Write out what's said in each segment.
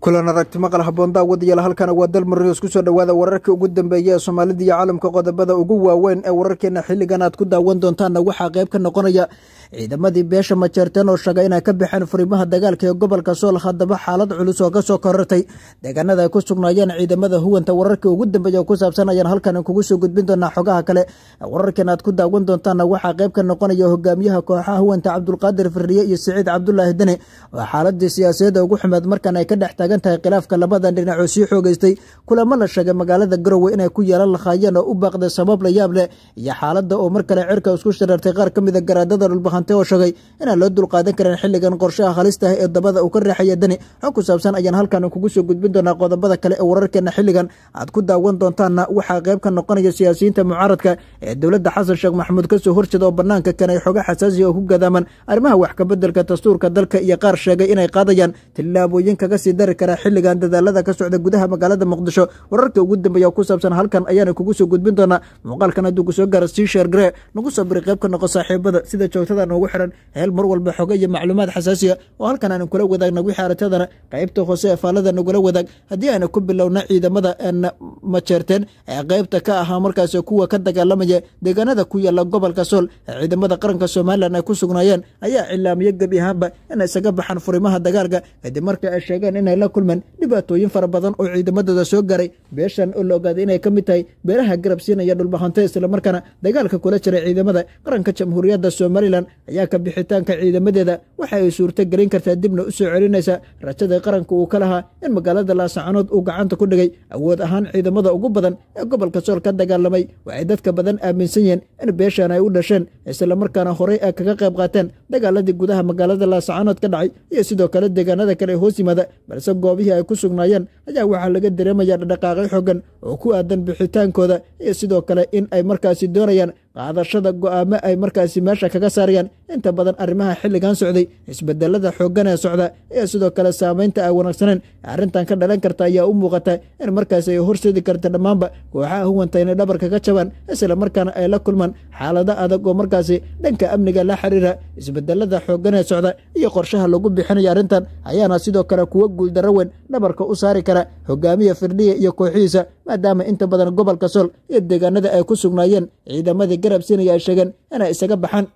kulan aragti maqal haboon daawad yael halkana waa dalmariis ku soo dhowaada wararkii ugu dambeeya ee soomaalida iyo caalamka qodobada ugu waaweyn ee wararkeena xilligan aad ku daawan doontaanna waxaa qayb ka noqonaya ciidamadii beesha majeerteen oo sheegay inay ka baxeen furimaha dagaalka ee gobolka sool haddaba xaalad culus oo kasoo soo korartay deegaanada ay ku sugnaayeen ciidamada huwanta wararkii ugu dambeeya oo ku saabsanayaan halkan kugu soo gudbin doonaa xogaha kale wararkeen aad ku daawan doontaanna waxaa qayb ka noqonaya hogaamiyaha kooxaha huwanta cabdulqaadir farriye iyo saciid cabdulaahi deni oo xaaladii siyaasadeeda ugu xumeed markan ay ka dhex taagan tahay khilaafka labada dhinac oo sii xoogeystay kulamo la sheegay magaalada garowe inay ku yeelan lahaayeen oo u baaqday sabab la yaab leh iyo xaaladda oo mar kale cirka isku shirartay qaar ka mida ah garaadada dhulbahante oo sheegay inaan loo dulqaadan karin xilligan qorshaha halistah ah ee dabada uu ka raaxaya dani xog ku saabsan ayaan halkan kugu soo gudbin doonaa qodobada kale ee wararkeena xilligan aad ku daawan doontaanna waxaa qayb ka noqonaya siyaasiyiinta mucaaradka ee dowladda xasan sheekh maxamuud kasoo horjeeda oo bannaanka keenay xogo xasaasiya oo ku gadaaman arrimaha wax kabedelka dastuurka dalka iyo qaar sheegay inay qaadayaan tillaabooyin kaga sii dari karaa xilligan dadaalada ka socda gudaha magaalada muqdisho wararka ugu dambeeya ku saabsan halkan ayaana kugu soo gudbin doonaa muuqaalkan hadduu ku soo gaaro sii sheergaree nagu soo biri qayb ka noqo saaxiibada sida joogtada noogu xiran heel mar walba xoga iyo macluumaad xasaasiya oo halkan aanu kula wadaagna wixaaratadana qaybta hoose ee faalada nagula wadaag haddii ayna ku bilowna ciidamada aana majeerteen ee qaybta ka ahaa markaasi kuwa ka dagaalamaya deegaanada ku yaala gobolka sool ee ciidamada qaranka somalilan ay ku sugnaayeen ayaa cilaamiyo gebi ahaanba inay isaga baxaan furimaha dagaalka kadib marka ay sheegeen inay la la kulman dhibaatooyin fara badan oo ciidamadooda soo gaaray beeshan oo la ogaaday inay ka mid tahay beeraha garab siinaya dhulbahanta islamarkaana dagaalka kula jira ciidamada qaranka jamhuuriyadda somalilan ayaa ka bixitaanka ciidamadeeda waxa ay suurto gelin kartaa dibna u soo celinaysa rajada qaranka uu ka lahaa in magaalada laasacanood uu gacanta ku dhigay awood ahaan ciidamada ugu badan ee gobolka sool ka dagaalamay waxay dadka badan aaminsan yihiin in beeshan ay u dhasheen islamarkaana horey ay kaga qayb qaateen dagaaladii gudaha magaalada laasacanood ka dhacay iyo sidoo kale deegaanada kale ee hoos yimaada balse goobihii ay ku sugnaayeen ayaa waxaa laga dareemayaa dhaqaaqyo xogan oo ku aadan bixitaankooda iyo sidoo kale in ay markaasi doonayaan qaadashada go'aamo ay markaasi meesha kaga saarayaan inta badan arrimaha xilligan socday isbedelada xooggan ee socda iyo sidoo kale saameynta ay wanaagsaneen arrintan ka dhalan karta ayaa u muuqata in markaasi ay horseedi karta dhammaanba kooxaha huwanta inay dhabarka ka jabaan isla markaana ay la kulmaan xaalado adag oo markaasi dhanka amniga la xiriira isbedelada xooggan ee socda iyo qorshaha lagu bixinayo arrintan ayaana sidoo kale kuwa guuldarro weyn dhabarka u saari kara hogaamiya firdhiya iyo kooxihiisa maadaama inta badan gobolka sool iyo deegaanada ay ku sugnaayeen ciidamadii ka raabsanaya sheegeen inay isaga baxaan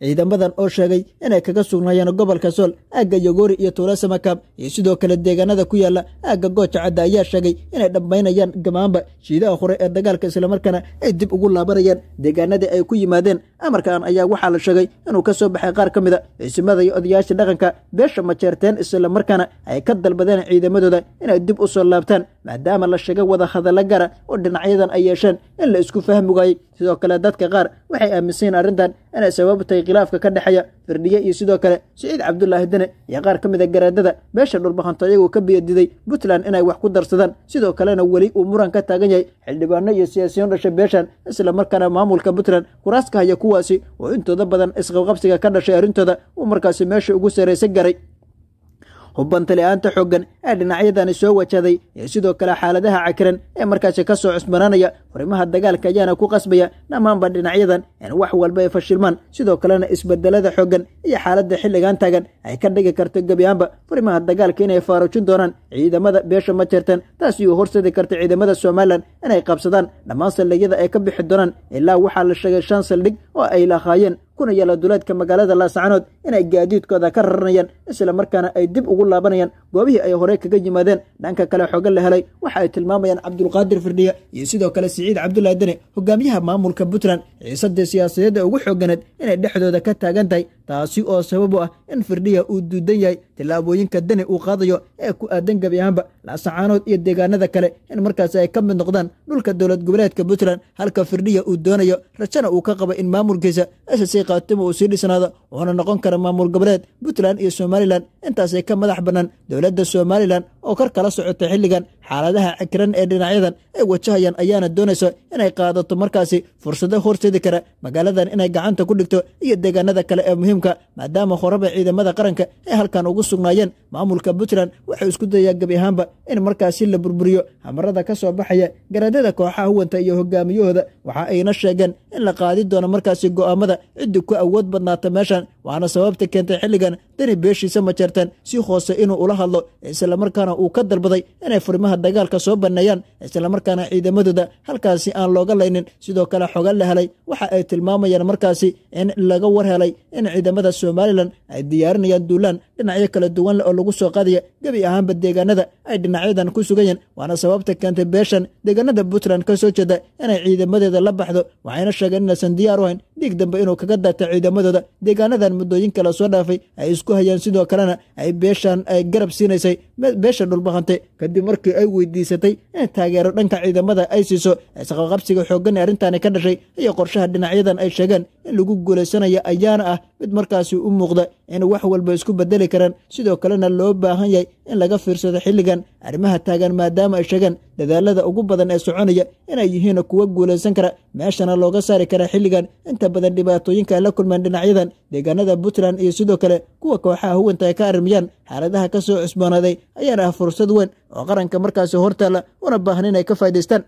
ciidamadan oo sheegay inay kaga sugnaayeen gobolka sool aagga yagoori iyo tuulasa makaab iyo sidoo kale deegaanada ku yaalla aagga gooja cadda ayaa sheegay inay dhammaynayaan gamaanba shiidaha hore ee dagaalka islamarkaana ay dib ugu laabanayaan deegaanadii ay ku yimaadeen amarkan ayaa waxaa la sheegay inuu ka soo baxay qaar ka mid a ciisimada iyo odayaasha dhaqanka beesha majeerteen islamarkaana ay ka dalbadeen ciidamadooda inay dib u soo laabtaan maadaama la sheegay wada hadallo gara ah oo dhinacyadan ay yeesheen in la isku fahmi sidoo kale dadka qaar waxay aaminsan arrintan inay sababta qabtay khilaafka ka dhexeeya firdhiye iyo sidoo kale siciid cabdulaahi dene iyo qaar ka mid a garaadada beesha dhulbahanto ayagu ka biyadiday puntland inay wax ku darsadaan sidoo kalena weli uu muran ka taagan yahay xildhibaano iyo siyaasiyoon dhashay beeshan isla markaana maamulka puntland kuraaska haya kuwaasi oo intooda badan isqabqabsiga ka dhashay arrintooda uu markaasi meesha ugu saraysa garay hubbanta la'aanta xooggan ee dhinacyadani soo wajaday iyo sidoo kale xaaladaha cakiran ee markaasi ka soo cusbananaya furimaha dagaalka ayaana ku qasbaya dhammaanba dhinacyadan in wax walba ay fashilmaan sidoo kalena isbedelada xooggan iyo xaaladda xilligan taagan ay ka dhigi karto gebiyaanba furimaha dagaalka inay faarujin doonaan ciidamada beesha ma jirtan taasi uu horseedi karta ciidamada somalilan inay qabsadaan dhammaan saldhigyada ay ka bixi doonaan ilaa waxaa la sheegay shan saldhig oo ay lahaayeen kuna yaala duleedka magaalada laascanood inay gaadiidkooda ka raranayaan isla markaana ay dib ugu laabanayaan goobihii ay horey kaga yimaadeen dhanka kale xoga la helay waxa ay tilmaamayaan cabdulqaadir firdhiya iyo sidoo kale siciid cabdulaahi deni hogaamiyaha maamulka puntland ciisada siyaasadeedda ugu xooganeed inay dhexdooda ka taagan tahay taasi oo sabab u ah in firdhiya uu duudan yahay tillaabooyinka dani uu qaadayo ee ku aadan gebi ahaanba laascaanood iyo deegaanada kale in markaas ay ka mid noqdaan dhulka dowlad goboleedka puntland halka firdhiya uu doonayo rajana uu ka qabo in maamulkiisa asasay kaatimo uu sii dhisnaado oona noqon kara maamul goboleed puntland iyo somalilan intaasay ka madax bannaan dowladda somalilan oo kor kala socota xilligan xaaladaha cakiran ee dhinacyadan ay wajahayaan ayaana doonayso inay qaadato markaasi fursado horseedi kara magaaladan inay gacanta ku dhigto iyo deegaanada kale ee muhiimka maadaama horeba ciidamada qaranka ay halkan ugu sugnaayeen maamulka puntland waxay isku dayaa gebi ahaanba in markaasi la burburiyo hamarada ka soo baxaya garaadada kooxaha huwanta iyo hogaamiyahooda waxa ayna sheegeen in la qaadi doono markaasi go'aamada ciddi ku awood badnaata meeshan waana sababta keentay xilligan dani beeshiisa majartaan si hoose inuu ula hadlo islamarkaana uu ka dalbaday inay furimaha dagaalka soo banneeyaan islamarkaana ciidamadooda halkaasi aan looga laynin sidoo kale xoga la helay waxa ay tilmaamayaan markaasi in laga war helay in ciidamada somalilan ay diyaarinayaan duulaan dhinacyo kala duwan oo lagu soo qaadaya gebi ahaanba deegaanada ay dhinacyadan ku sugayeen waana sababta keentay beeshan deegaanada puntland ka soo jeeda inay ciidamadeeda la baxdo waxayna sheegeen inaysan diyaar u hayn dhiig dambe inuu kaga daatay ciidamadooda deegaanada muddooyin kale soo dhaafay ay isku hayaan sidoo kalena ay beeshan garab siinaysay beesha dhulbaqantay kadib markii ay weydiisatay in taageero dhanka ciidamada ay siiso isqaqabsiga xooggan ee arrintaani ka dhashay iyo qorshaha dhinacyadan ay sheegeen in lagu guulaysanayo ayaana ah mid markaasi u muuqda in wax walba isku bedeli karaan sidoo kalena loo baahan yahay in laga fiirsado xilligan arrimaha taagan maadaama ay sheegeen dadaalada ugu badan ee soconaya inay yihiin kuwa guulaysan kara meeshana looga saari kara xilligan inta badan dhibaatooyinka ay la kulmeen dhinacyadan deegaanada puntland iyo sidoo kale kuwa kooxaha huwanta ay ka arrimiyaan xaaladaha kasoo cusboonaaday ayaana ah fursad weyn oo qaranka markaasi hortaalla una baahan inay ka faa'idaystaan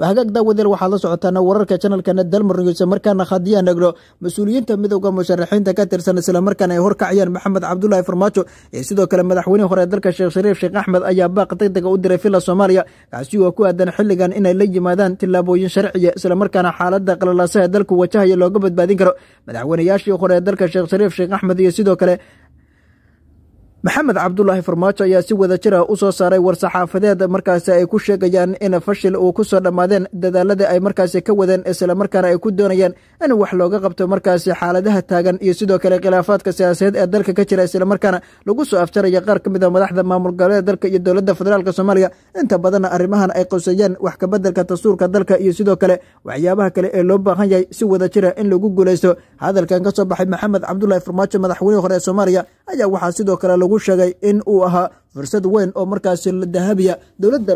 waxagaag daawadeel waxaad la socotaana wararka janalkana dalmarnugeysa markaana khadiya naglo mas-uuliyiinta midowda musharaxiinta ka tirsan islamarkaana ay horkacayaan maxamed cabdulaahi farmaajo ee sidoo kale madaxweynihii hore dalka sheekh shariif sheekh axmed ayaa baaq degdega u diray fila soomaaliya kaasi oo ku aadan xilligan inay la yimaadaan tilaabooyin sharciya islamarkaana xaalada qalalaasaha dalku wajahaya looga badbaadin karo madaxweynayaashii hore dalka sheekh shariif sheekh axmed iyo sidoo kale maxamed cabdulaahi farmaajo ayaa si wada jira ah u soo saaray war-saxaafadeed markaasi ay ku sheegayaan in fashil uu ku soo dhammaadeen dadaalada ay markaasi ka wadeen isla markaana ay ku doonayeen in wax looga qabto markaasi xaaladaha taagan iyo sidoo kale khilaafaadka siyaasadeed ee dalka ka jira isla markaana lagu soo afjaraya qaar ka mid a ah madaxda maamul goboleeda dalka iyo dowladda federaalk soomaaliya inta badanna arrimahan ay qoseeyeen wax kabeddelka dastuurka dalka iyo sidoo kale waxyaabaha kale ee loo baahan yahay si wada jira ah in lagu guulaysto hadalkan ka soo baxay maxamed cabdulaahi farmaajo madaxweynihii hore ee soomaaliya ayaa waxaa sidoo kale lagu sheegay in uu ahaa fursad weyn oo markaasi dahabiya dowladda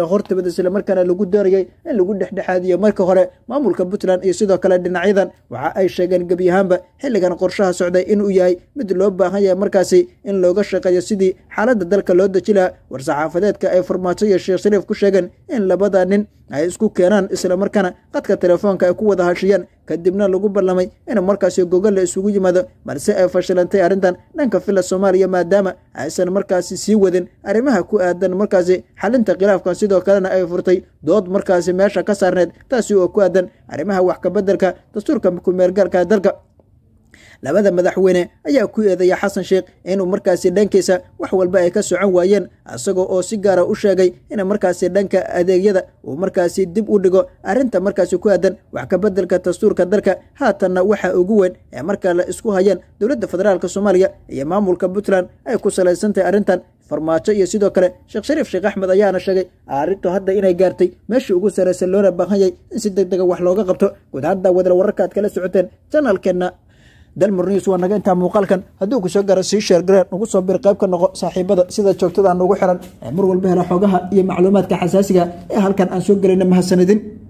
isla markaana lagu doorayey in lagu dhexdhexaadiyo marka hore maamulka puntland iyo sidoo kale dhinacyadan waxa ay sheegeen gebi ahaanba xilligan qorshaha socday inuu yahay mid loo baahan yahay markaasi in looga shaqeeyo sidii xaaladda dalka loo deji war-saxaafadeedka ay farmaajo sheekh shariif ku sheegeen in labada nin ay isku keenaan isla islamarkaana qadka telefoonka ay ku wada hashiyeen kadibna lagu ballamay inuu markaasi gogol la isugu yimaado balse ay fashilantay arrintan dhanka fila soomaaliya maadaama aysan markaasi sii wadin arrimaha ku aadan markaasi xalinta khilaafkan sidoo kalena ay furtay dood markaasi meesha ka saarneed taasi oo ku aadan arrimaha wax kabeddelka dastuurka ku dalka labada madaxweyne ayaa ku eedeeya xasan sheekh inuu markaasi dhankiisa wax walba ay ka socon waayeen isagoo oo si gaara ah u sheegay in markaasi dhanka adeegyada uu markaasi dib u dhigo arrinta markaasi ku aadan wax kabeddelka dastuurka dalka haatanna waxaa ugu weyn ee markaa la isku hayeen dowladda federaalk soomaaliya iyo maamulka puntland ay ku salaysantahay arrintan farmaajo iyo sidoo kale sheekh shariif sheekh axmed ayaana sheegay arrintu hadda inay gaartay meeshii ugu saraysan loona baahan baahanyay in si deg dega ah wax looga qabto guud hadda wadal wararkaaad kala socoteen janaalkeenna dalmurniis waa naga intaa muuqaalkan hadduu ku soo garo sii sheergareer nagu soo bir qayb ka noqo saaxiibada sida joogtadaa nugu xiran ee mar walba hela xoogaha iyo macluumaadka xasaasiga ah ee halkan aan soo gelayna mahadsanadin